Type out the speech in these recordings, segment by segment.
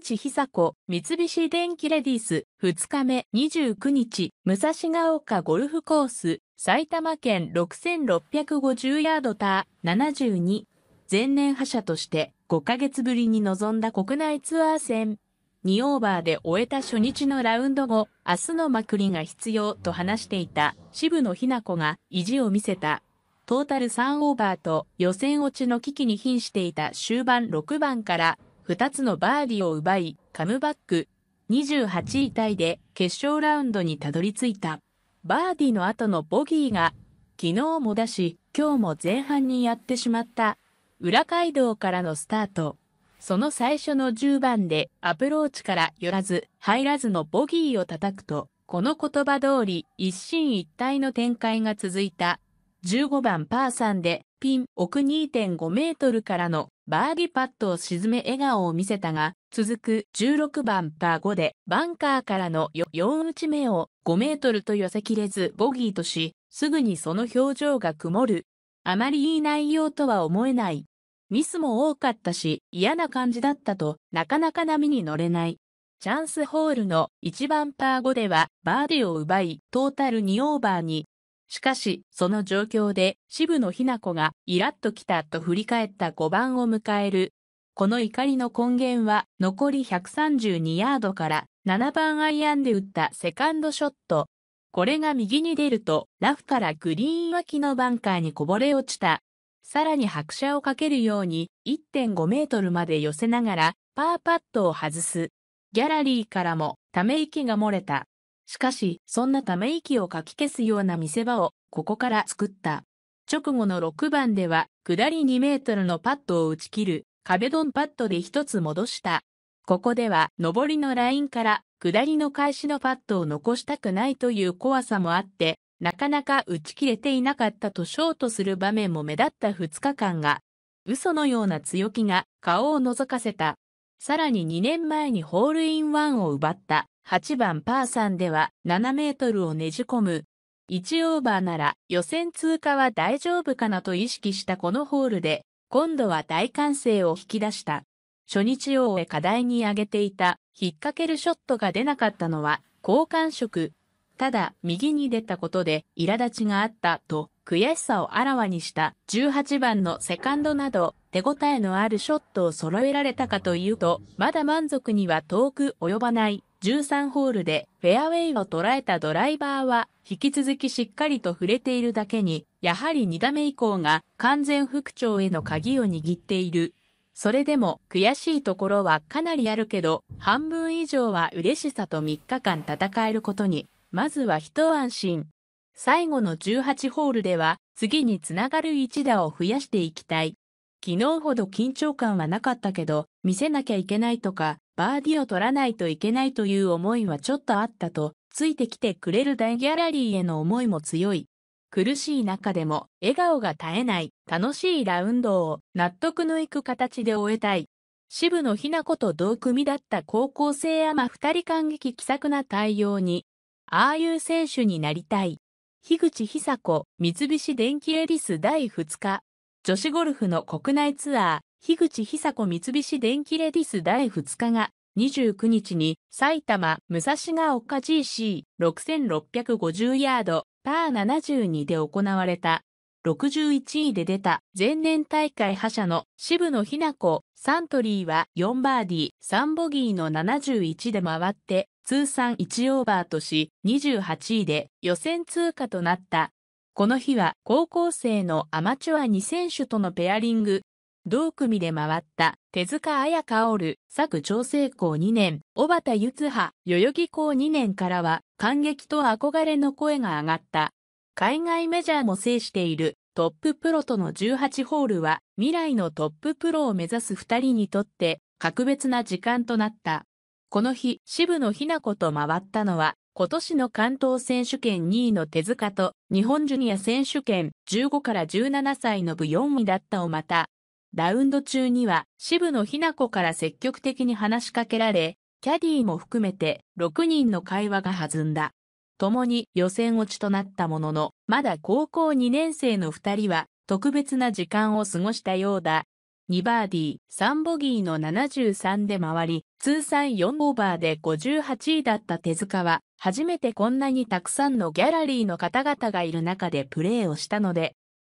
日久子、三菱電機レディス、2日目29日、武蔵ヶ丘ゴルフコース、埼玉県6650ヤードター72。前年覇者として5ヶ月ぶりに臨んだ国内ツアー戦。2オーバーで終えた初日のラウンド後、明日のまくりが必要と話していた渋野日な子が意地を見せた。トータル3オーバーと予選落ちの危機に瀕していた終盤6番から2つのバーディを奪い、カムバック。28位タイで決勝ラウンドにたどり着いた。バーディの後のボギーが、昨日も出し、今日も前半にやってしまった。裏街道からのスタート。その最初の10番でアプローチから寄らず、入らずのボギーを叩くと、この言葉通り一進一退の展開が続いた。15番パー3でピン奥2.5メートルからのバーディパットを沈め笑顔を見せたが、続く16番パー5でバンカーからの4打ち目を5メートルと寄せきれずボギーとし、すぐにその表情が曇る。あまりいい内容とは思えない。ミスも多かったし、嫌な感じだったとなかなか波に乗れない。チャンスホールの1番パー5ではバーディを奪い、トータル2オーバーにしかし、その状況で渋野日向子がイラッときたと振り返った5番を迎える。この怒りの根源は残り132ヤードから7番アイアンで打ったセカンドショット。これが右に出るとラフからグリーン脇のバンカーにこぼれ落ちた。さらに拍車をかけるように1.5メートルまで寄せながらパーパットを外す。ギャラリーからもため息が漏れた。しかし、そんなため息をかき消すような見せ場を、ここから作った。直後の6番では、下り2メートルのパットを打ち切る、壁ドンパットで一つ戻した。ここでは、上りのラインから、下りの開始のパットを残したくないという怖さもあって、なかなか打ち切れていなかったとショートする場面も目立った2日間が、嘘のような強気が顔を覗かせた。さらに2年前にホールインワンを奪った。8番パー3では7メートルをねじ込む。1オーバーなら予選通過は大丈夫かなと意識したこのホールで、今度は大歓声を引き出した。初日を終え課題に挙げていた、引っ掛けるショットが出なかったのは、好感触。ただ、右に出たことで、苛立ちがあったと、悔しさをあらわにした18番のセカンドなど、手応えのあるショットを揃えられたかというと、まだ満足には遠く及ばない。13ホールでフェアウェイを捉えたドライバーは引き続きしっかりと触れているだけに、やはり2打目以降が完全復調への鍵を握っている。それでも悔しいところはかなりあるけど、半分以上は嬉しさと3日間戦えることに、まずは一安心。最後の18ホールでは次につながる一打を増やしていきたい。昨日ほど緊張感はなかったけど、見せなきゃいけないとか、バーディを取らないといけないという思いはちょっとあったと、ついてきてくれる大ギャラリーへの思いも強い。苦しい中でも笑顔が絶えない楽しいラウンドを納得のいく形で終えたい。渋野日向子と同組だった高校生アマ二人感激気さくな対応に、ああいう選手になりたい。樋口久子、三菱電機エディス第2日、女子ゴルフの国内ツアー、樋口久子三菱電機レディス第2日が29日に埼玉武蔵川丘 GC6650 ヤードパー72で行われた61位で出た前年大会覇者の渋野日向子サントリーは4バーディー3ボギーの71で回って通算1オーバーとし28位で予選通過となった。この日は高校生のアマチュア2選手とのペアリング同組で回った手塚彩織、佐久長聖校2年、小畑ゆ葉、代々木校2年からは感激と憧れの声が上がった。海外メジャーも制しているトッププロとの18ホールは未来のトッププロを目指す2人にとって格別な時間となった。この日、渋野日向子と回ったのは今年の関東選手権2位の手塚と日本ジュニア選手権15から17歳の部4位だったをまたラウンド中には渋野日な子から積極的に話しかけられ、キャディーも含めて6人の会話が弾んだ。共に予選落ちとなったものの、まだ高校2年生の2人は特別な時間を過ごしたようだ。2バーディー、3ボギーの73で回り、通算4オーバーで58位だった手塚は、初めてこんなにたくさんのギャラリーの方々がいる中でプレーをしたので、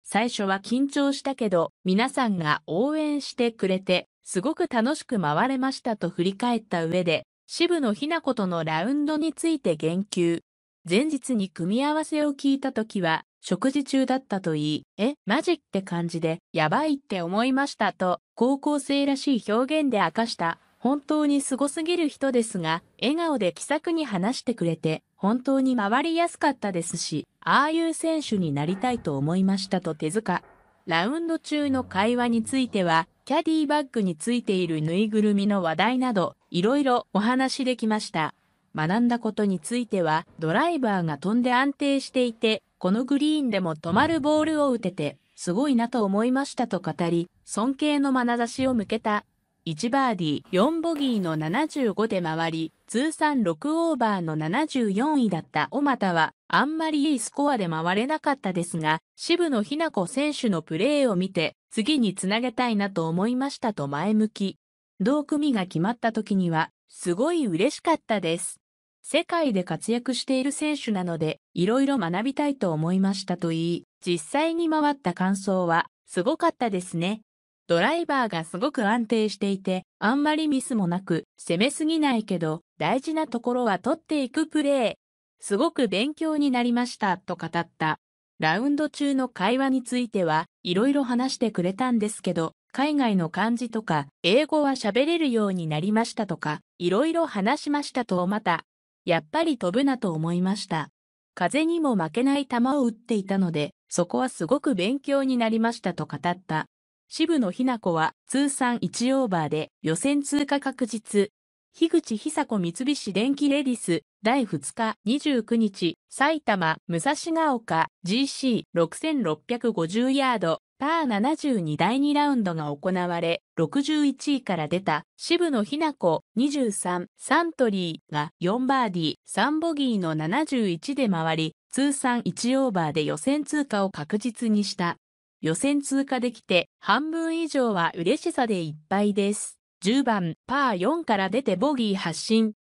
最初は緊張したけど、皆さんが応援してくれて、すごく楽しく回れましたと振り返った上で、渋野日向子とのラウンドについて言及。前日に組み合わせを聞いた時は、食事中だったといい、え、マジって感じで、やばいって思いましたと、高校生らしい表現で明かした、本当にすごすぎる人ですが、笑顔で気さくに話してくれて、本当に回りやすかったですし、ああいう選手になりたいと思いましたと手塚。ラウンド中の会話については、キャディバッグについているぬいぐるみの話題など、いろいろお話しできました。学んだことについては、ドライバーが飛んで安定していて、このグリーンでも止まるボールを打てて、すごいなと思いましたと語り、尊敬の眼差しを向けた。1バーディー、4ボギーの75で回り、通算6オーバーの74位だった小又は、あんまりいいスコアで回れなかったですが、渋野日向子選手のプレーを見て、次につなげたいなと思いましたと前向き。同組が決まった時には、すごい嬉しかったです。世界で活躍している選手なので、いろいろ学びたいと思いましたと言い、実際に回った感想は、すごかったですね。ドライバーがすごく安定していて、あんまりミスもなく、攻めすぎないけど、大事なところは取っていくプレー。すごく勉強になりましたと語った。ラウンド中の会話については、いろいろ話してくれたんですけど、海外の漢字とか、英語は喋れるようになりましたとか、いろいろ話しましたとまた、やっぱり飛ぶなと思いました。風にも負けない球を打っていたので、そこはすごく勉強になりましたと語った。渋野日向子は通算1オーバーで予選通過確実。樋口久子三菱電機レディス第2日29日埼玉武蔵ヶ丘 GC6650 ヤードパー72第2ラウンドが行われ61位から出た渋野日向子23サントリーが4バーディー3ボギーの71で回り通算1オーバーで予選通過を確実にした。予選通過できて半分以上は嬉しさでいっぱいです。10番パー4から出てボギー発進。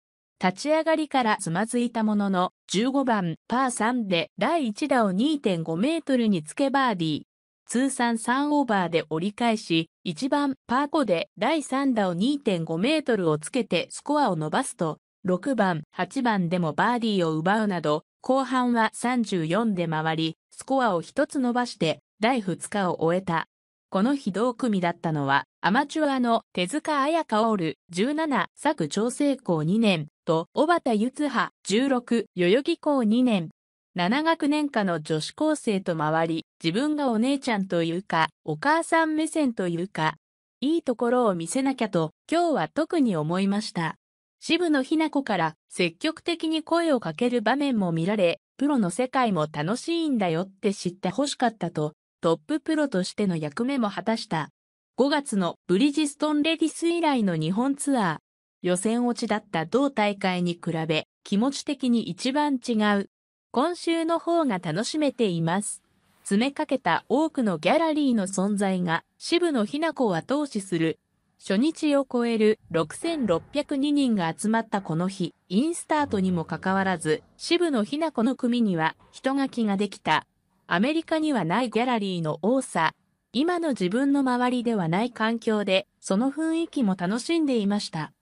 立ち上がりからつまずいたものの、15番パー3で第1打を2.5メートルにつけバーディー。通算3オーバーで折り返し、1番パー5で第3打を2.5メートルをつけてスコアを伸ばすと、6番、8番でもバーディーを奪うなど、後半は34で回り、スコアを1つ伸ばして第2日を終えた。この日同組だったのは、アマチュアの手塚彩香オール17作調整校2年と、小畑ゆ葉16代々木校2年。7学年下の女子高生と回り、自分がお姉ちゃんというか、お母さん目線というか、いいところを見せなきゃと、今日は特に思いました。渋野日向子から積極的に声をかける場面も見られ、プロの世界も楽しいんだよって知ってほしかったとトッププロとしての役目も果たした。5月のブリヂストンレディス以来の日本ツアー。予選落ちだった同大会に比べ、気持ち的に一番違う。今週の方が楽しめています。詰めかけた多くのギャラリーの存在が渋野日向子を後押しする。初日を超える6602人が集まったこの日、インスタートにもかかわらず、渋野日向子の組には人垣ができた。アメリカにはないギャラリーの多さ、今の自分の周りではない環境で、その雰囲気も楽しんでいました。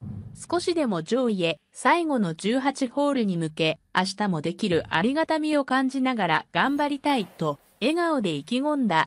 少しでも上位へ、最後の18ホールに向け、明日もできるありがたみを感じながら頑張りたいと、笑顔で意気込んだ